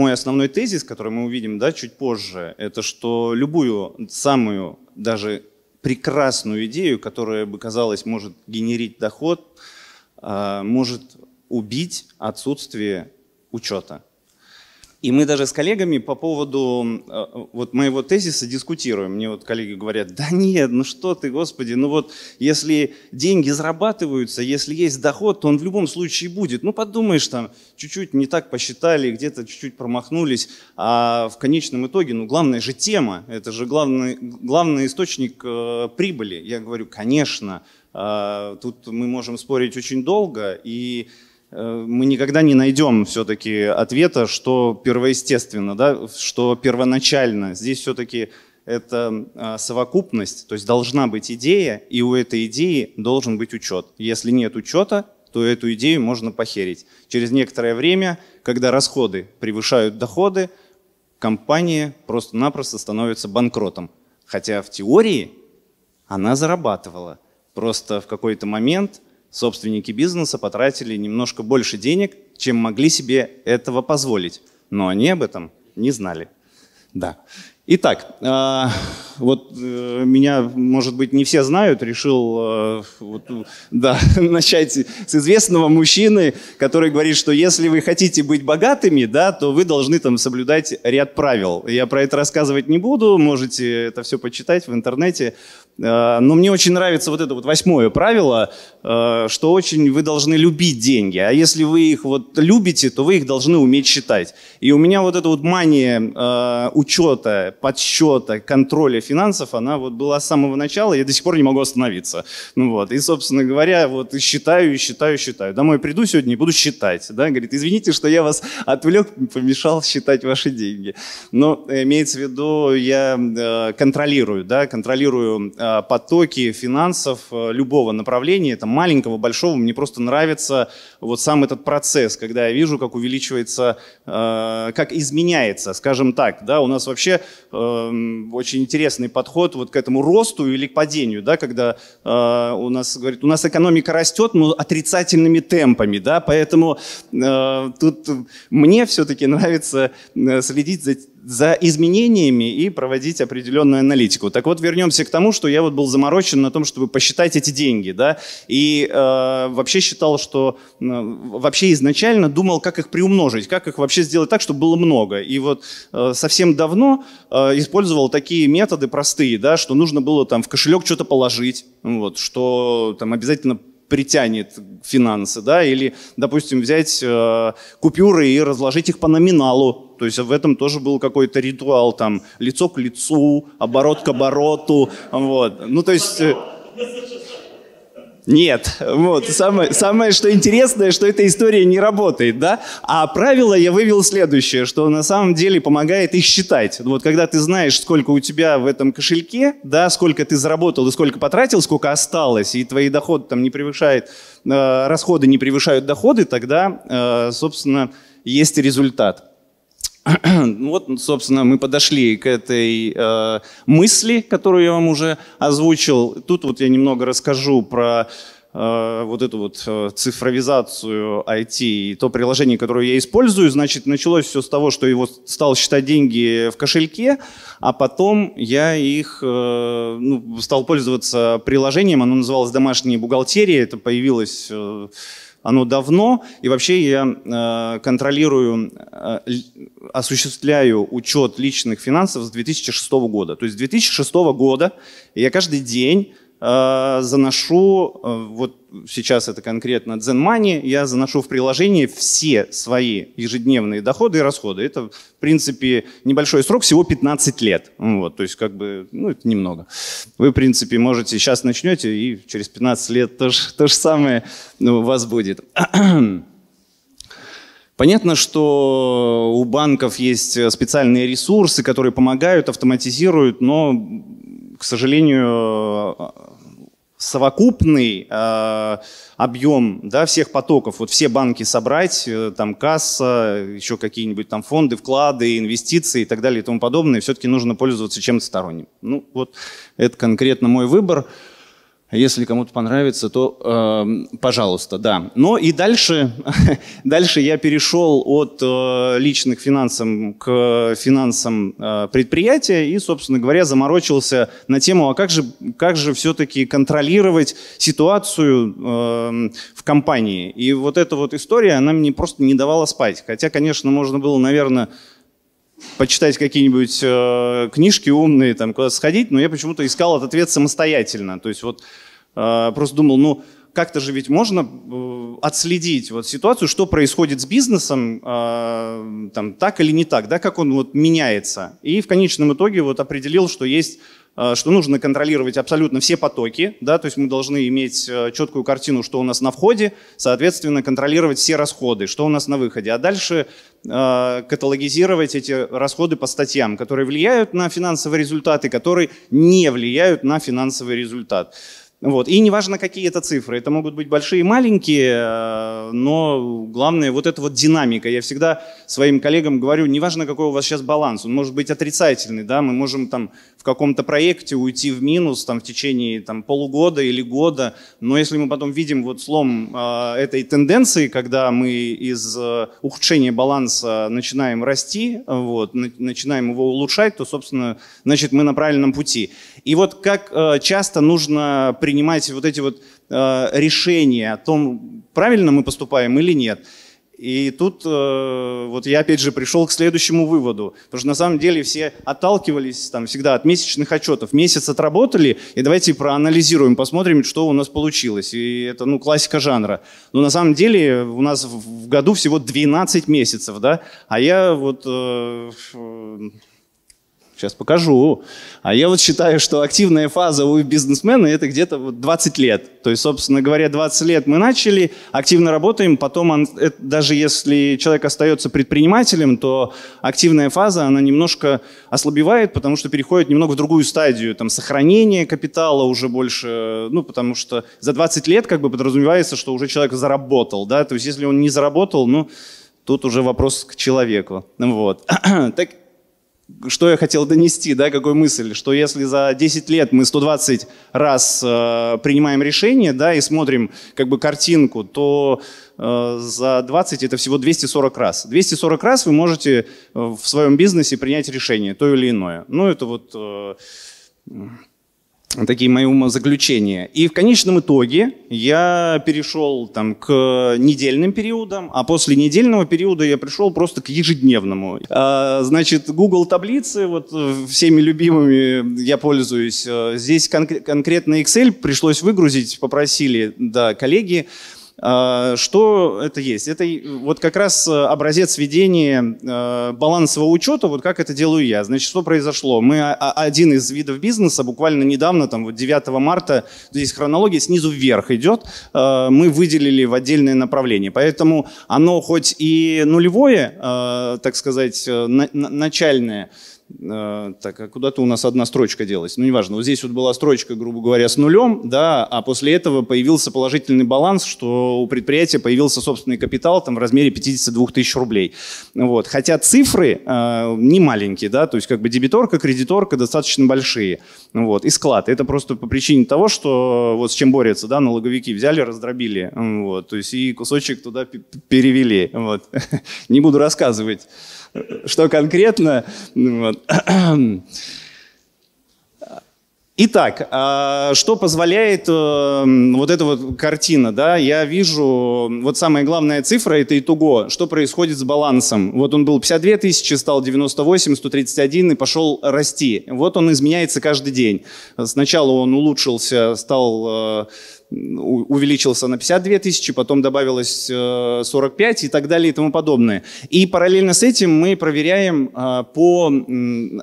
мой основной тезис, который мы увидим да, чуть позже, это что любую самую даже прекрасную идею, которая бы казалось может генерить доход, а, может убить отсутствие учета. И мы даже с коллегами по поводу э, вот моего тезиса дискутируем. Мне вот коллеги говорят, да нет, ну что ты, господи, ну вот если деньги зарабатываются, если есть доход, то он в любом случае будет. Ну подумаешь, там чуть-чуть не так посчитали, где-то чуть-чуть промахнулись, а в конечном итоге, ну главное же тема, это же главный, главный источник э, прибыли. Я говорю, конечно, э, тут мы можем спорить очень долго, и Э, мы никогда не найдем все-таки ответа, что первоестественно, да, что первоначально. Здесь все-таки это а, совокупность, то есть должна быть идея, и у этой идеи должен быть учет. Если нет учета, то эту идею можно похерить. Через некоторое время, когда расходы превышают доходы, компания просто-напросто становится банкротом. Хотя в теории она зарабатывала. Просто в какой-то момент – собственники бизнеса потратили немножко больше денег, чем могли себе этого позволить. Но они об этом не знали. Да. Итак, а, вот э, меня, может быть, не все знают, решил э, вот, да, начать с известного мужчины, который говорит, что если вы хотите быть богатыми, да, то вы должны там соблюдать ряд правил. Я про это рассказывать не буду, можете это все почитать в интернете. А, но мне очень нравится вот это вот восьмое правило, а, что очень вы должны любить деньги. А если вы их вот любите, то вы их должны уметь считать. И у меня вот эта вот мания учета подсчета, контроля финансов, она вот была с самого начала, я до сих пор не могу остановиться. Ну вот, и, собственно говоря, вот считаю, и считаю, считаю. Домой приду сегодня и буду считать, да, говорит, извините, что я вас отвлек, помешал считать ваши деньги. Но э, имеется в виду, я э, контролирую, да, контролирую э, потоки финансов любого направления, там, маленького, большого, мне просто нравится вот сам этот процесс, когда я вижу, как увеличивается, как изменяется, скажем так, да, у нас вообще Эм, очень интересный подход вот к этому росту или к падению, да, когда э, у нас говорит, у нас экономика растет, но отрицательными темпами, да, поэтому э, тут мне все-таки нравится э, следить за, за изменениями и проводить определенную аналитику. Так вот, вернемся к тому, что я вот был заморочен на том, чтобы посчитать эти деньги, да, и э, вообще считал, что э, вообще изначально думал, как их приумножить, как их вообще сделать так, чтобы было много. И вот э, совсем давно э, использовал такие методы простые, да, что нужно было там в кошелек что-то положить, вот, что там обязательно притянет финансы, да, или, допустим, взять э, купюры и разложить их по номиналу, то есть в этом тоже был какой-то ритуал, там, лицо к лицу, оборот к обороту, вот, ну, то есть... Э, нет, вот самое, самое что интересное, что эта история не работает, да? А правило я вывел следующее, что на самом деле помогает их считать. Ну, вот когда ты знаешь, сколько у тебя в этом кошельке, да, сколько ты заработал и сколько потратил, сколько осталось, и твои доходы там не превышают, э, расходы не превышают доходы, тогда, э, собственно, есть результат. Ну вот, собственно, мы подошли к этой э, мысли, которую я вам уже озвучил. Тут вот я немного расскажу про э, вот эту вот э, цифровизацию IT и то приложение, которое я использую. Значит, началось все с того, что его стал считать деньги в кошельке, а потом я их э, ну, стал пользоваться приложением. Оно называлось «Домашняя бухгалтерия». Это появилось... Э, оно давно, и вообще я э, контролирую, э, осуществляю учет личных финансов с 2006 года. То есть с 2006 года я каждый день Э, заношу, э, вот сейчас это конкретно Zen Money, я заношу в приложение все свои ежедневные доходы и расходы. Это, в принципе, небольшой срок, всего 15 лет. Вот, то есть, как бы, ну, это немного. Вы, в принципе, можете, сейчас начнете, и через 15 лет то же, то же самое ну, у вас будет. Понятно, что у банков есть э, специальные ресурсы, которые помогают, автоматизируют, но к сожалению, совокупный э, объем да, всех потоков, вот все банки собрать, э, там касса, еще какие-нибудь там фонды, вклады, инвестиции и так далее и тому подобное, все-таки нужно пользоваться чем-то сторонним. Ну вот это конкретно мой выбор. А если кому-то понравится, то, э, пожалуйста, да. Но и дальше, дальше я перешел от э, личных финансов к финансам э, предприятия и, собственно говоря, заморочился на тему, а как же, как же все-таки контролировать ситуацию э, в компании. И вот эта вот история, она мне просто не давала спать. Хотя, конечно, можно было, наверное, почитать какие-нибудь э, книжки умные, там куда-то сходить, но я почему-то искал этот ответ самостоятельно. То есть вот э, просто думал, ну как-то же ведь можно э, отследить вот ситуацию, что происходит с бизнесом, э, там так или не так, да, как он вот меняется. И в конечном итоге вот определил, что есть Э, что нужно контролировать абсолютно все потоки, да, то есть мы должны иметь э, четкую картину, что у нас на входе, соответственно, контролировать все расходы, что у нас на выходе, а дальше э, каталогизировать эти расходы по статьям, которые влияют на финансовые результаты, которые не влияют на финансовый результат. Вот. И неважно, какие это цифры. Это могут быть большие и маленькие, э, но главное вот эта вот динамика. Я всегда своим коллегам говорю, неважно, какой у вас сейчас баланс, он может быть отрицательный. Да? Мы можем там, в каком-то проекте уйти в минус там, в течение там, полугода или года, но если мы потом видим вот слом э, этой тенденции, когда мы из э, ухудшения баланса начинаем расти, вот, на, начинаем его улучшать, то, собственно, значит, мы на правильном пути. И вот как э, часто нужно принимать вот эти вот э, решения о том, правильно мы поступаем или нет. И тут э, вот я опять же пришел к следующему выводу, потому что на самом деле все отталкивались там всегда от месячных отчетов. Месяц отработали, и давайте проанализируем, посмотрим, что у нас получилось. И это ну классика жанра. Но на самом деле у нас в году всего 12 месяцев, да, а я вот Сейчас покажу. А я вот считаю, что активная фаза у бизнесмена – это где-то 20 лет. То есть, собственно говоря, 20 лет мы начали, активно работаем, потом он, это, даже если человек остается предпринимателем, то активная фаза, она немножко ослабевает, потому что переходит немного в другую стадию. Там сохранение капитала уже больше, ну, потому что за 20 лет как бы подразумевается, что уже человек заработал, да, то есть если он не заработал, ну, тут уже вопрос к человеку. Вот. так, что я хотел донести, да, какой мысль, что если за 10 лет мы 120 раз э, принимаем решение, да, и смотрим как бы картинку, то э, за 20 это всего 240 раз. 240 раз вы можете э, в своем бизнесе принять решение, то или иное. Ну, это вот э, такие мои умозаключения. И в конечном итоге я перешел там, к недельным периодам, а после недельного периода я пришел просто к ежедневному. А, значит, Google таблицы, вот э, всеми любимыми я пользуюсь. Э, здесь конкретно Excel пришлось выгрузить, попросили, да, коллеги. А, что это есть? Это вот как раз э, образец ведения э, балансового учета, вот как это делаю я. Значит, что произошло? Мы а, а, один из видов бизнеса буквально недавно, там вот 9 марта, здесь хронология снизу вверх идет, э, мы выделили в отдельное направление. Поэтому оно хоть и нулевое, так сказать, начальное, Э, так, а куда-то у нас одна строчка делась. Ну, неважно. Вот здесь вот была строчка, грубо говоря, с нулем, да, а после этого появился положительный баланс, что у предприятия появился собственный капитал там в размере 52 тысяч рублей. Вот. Хотя цифры э, не маленькие, да, то есть как бы дебиторка, кредиторка достаточно большие. Вот. И склад. Это просто по причине того, что вот с чем борются, да, налоговики взяли, раздробили, вот, то есть и кусочек туда перевели. Вот. не буду рассказывать что конкретно. Ну Итак, а, что позволяет э, вот эта вот картина, да, я вижу, вот самая главная цифра это итого, что происходит с балансом. Вот он был 52 тысячи, стал 98, 131 и пошел расти. Вот он изменяется каждый день. Сначала он улучшился, стал э, увеличился на 52 тысячи, потом добавилось 45 э, и так далее и тому подобное. И параллельно с этим мы проверяем э, по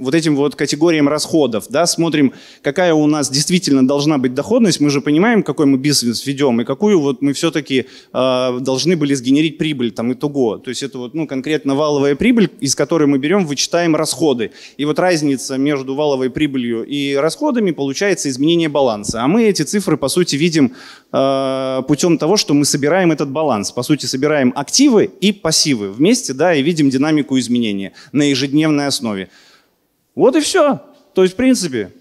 вот этим вот категориям расходов, да, смотрим, какая у нас действительно должна быть доходность, мы же понимаем, какой мы бизнес ведем и какую вот мы все-таки э, должны были сгенерить прибыль там итого. То есть это вот, ну, конкретно валовая прибыль, из которой мы берем, вычитаем расходы. И вот разница между валовой прибылью и расходами получается изменение баланса. А мы эти цифры, по сути, видим Э, путем того, что мы собираем этот баланс. По сути, собираем активы и пассивы вместе, да, и видим динамику изменения на ежедневной основе. Вот и все. То есть, в принципе,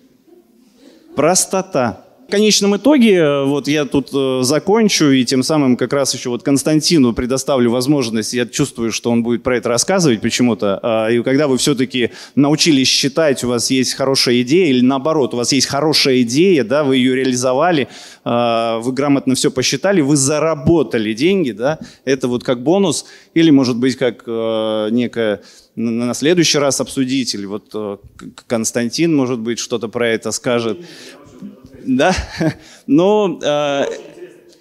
простота. В конечном итоге, э, вот я тут э, закончу, и тем самым как раз еще вот Константину предоставлю возможность, я чувствую, что он будет про это рассказывать почему-то, а, и когда вы все-таки научились считать, у вас есть хорошая идея, или наоборот, у вас есть хорошая идея, да, вы ее реализовали, а, вы грамотно все посчитали, вы заработали деньги, да, это вот как бонус, или может быть как э, некая на следующий раз обсудить, или вот Константин, может быть, что-то про это скажет. Да? Но э,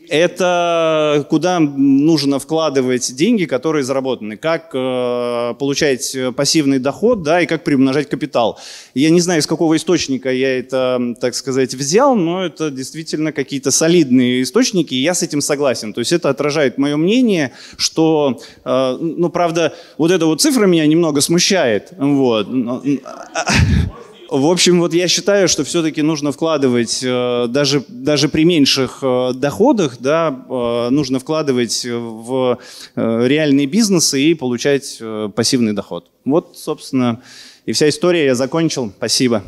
это куда нужно вкладывать деньги, которые заработаны, как э, получать пассивный доход, да, и как приумножать капитал. Я не знаю, из какого источника я это, так сказать, взял, но это действительно какие-то солидные источники, и я с этим согласен. То есть это отражает мое мнение, что, э, ну, правда, вот эта вот цифра меня немного смущает, вот. А, а, в общем, вот я считаю, что все-таки нужно вкладывать э, даже, даже при меньших э, доходах, да, э, нужно вкладывать в реальные бизнесы и получать пассивный доход. Вот, собственно, и вся история. Я закончил. Спасибо.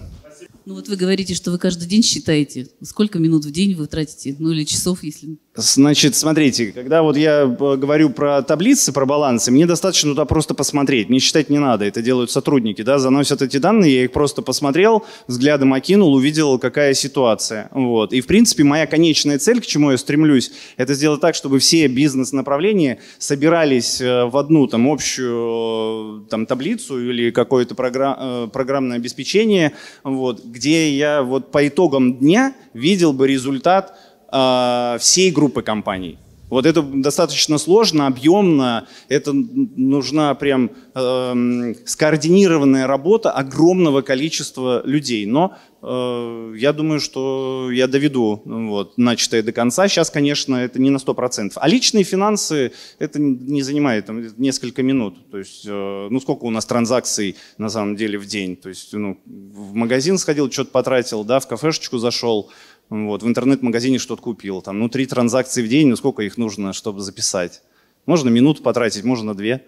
Ну вот вы говорите, что вы каждый день считаете. Сколько минут в день вы тратите? Ну или часов, если Значит, смотрите, когда вот я э, говорю про таблицы, про балансы, мне достаточно туда просто посмотреть, мне считать не надо, это делают сотрудники, да, заносят эти данные, я их просто посмотрел, взглядом окинул, увидел, какая ситуация, вот. И, в принципе, моя конечная цель, к чему я стремлюсь, это сделать так, чтобы все бизнес-направления собирались э, в одну, там, общую, э, там, таблицу или какое-то программ, программное обеспечение, вот, где я вот по итогам дня видел бы результат, Э, всей группы компаний. Вот это достаточно сложно, объемно, это нужна прям э, скоординированная работа огромного количества людей. Но э, я думаю, что я доведу ну вот, начатое до конца. Сейчас, конечно, это не на 100%. А личные финансы, это не занимает там, несколько минут. То есть, э, ну сколько у нас транзакций на самом деле в день? То есть, ну, в магазин сходил, что-то потратил, да, в кафешечку зашел, вот, в интернет-магазине что-то купил. Там, ну, три транзакции в день, ну, сколько их нужно, чтобы записать? Можно минуту потратить, можно две.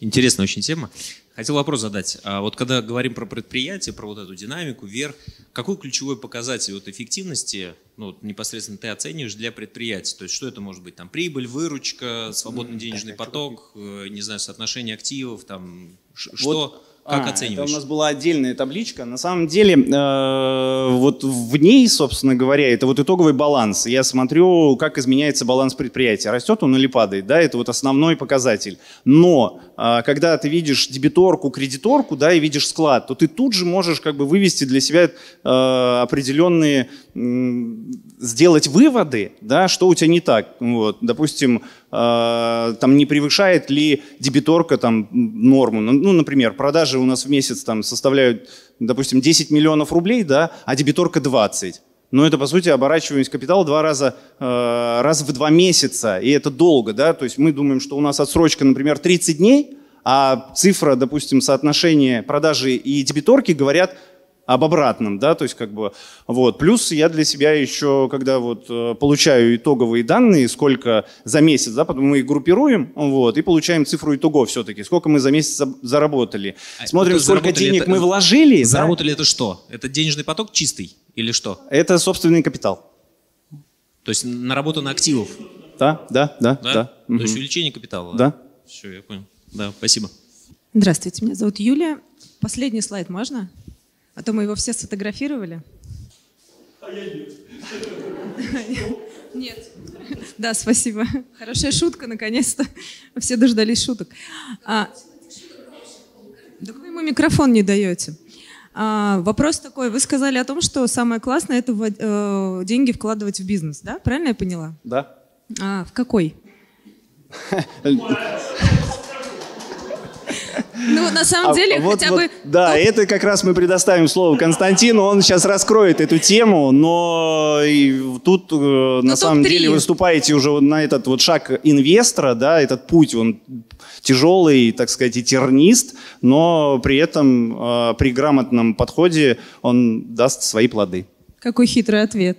Интересная очень тема. Хотел вопрос задать. А вот когда говорим про предприятие, про вот эту динамику, вверх, какой ключевой показатель вот эффективности ну, вот непосредственно ты оцениваешь для предприятия? То есть что это может быть? Там прибыль, выручка, свободный денежный поток, э, не знаю, соотношение активов, там что? А, как а, оцениваешь? Это у нас была отдельная табличка. На самом деле, э, вот в ней, собственно говоря, это вот итоговый баланс. Я смотрю, как изменяется баланс предприятия. Растет он или падает, да, это вот основной показатель. Но э, когда ты видишь дебиторку, кредиторку, да, и видишь склад, то ты тут же можешь как бы вывести для себя э, определенные, э, сделать выводы, да, что у тебя не так. Вот, допустим, Э, там не превышает ли дебиторка там норму. Ну, ну, например, продажи у нас в месяц там составляют, допустим, 10 миллионов рублей, да, а дебиторка 20. Но это, по сути, оборачиваемость капитала два раза, э, раз в два месяца, и это долго, да, то есть мы думаем, что у нас отсрочка, например, 30 дней, а цифра, допустим, соотношение продажи и дебиторки говорят об обратном, да, то есть как бы вот. Плюс я для себя еще, когда вот э, получаю итоговые данные, сколько за месяц, да, потом мы их группируем, вот, и получаем цифру итогов все-таки, сколько мы за месяц заработали. А, Смотрим, это сколько денег это, мы вложили. Заработали да? это что? Это денежный поток чистый или что? Это собственный капитал. То есть наработано активов? Да, да, да. да? да. То угу. есть увеличение капитала? Да. Все, я понял. Да, спасибо. Здравствуйте, меня зовут Юлия. Последний слайд можно? А то мы его все сфотографировали. А я нет. Да, спасибо. Хорошая шутка, наконец-то. Все дождались шуток. А, да вы ему микрофон не даете. А, вопрос такой. Вы сказали о том, что самое классное – это в, э, деньги вкладывать в бизнес, да? Правильно я поняла? Да. А, в какой? Ну, на самом а деле, вот, хотя вот, бы... Да, это как раз мы предоставим слово Константину, он сейчас раскроет эту тему, но тут, э, ну, на самом деле, выступаете уже на этот вот шаг инвестора, да, этот путь, он тяжелый, так сказать, и тернист, но при этом э, при грамотном подходе он даст свои плоды. Какой хитрый ответ.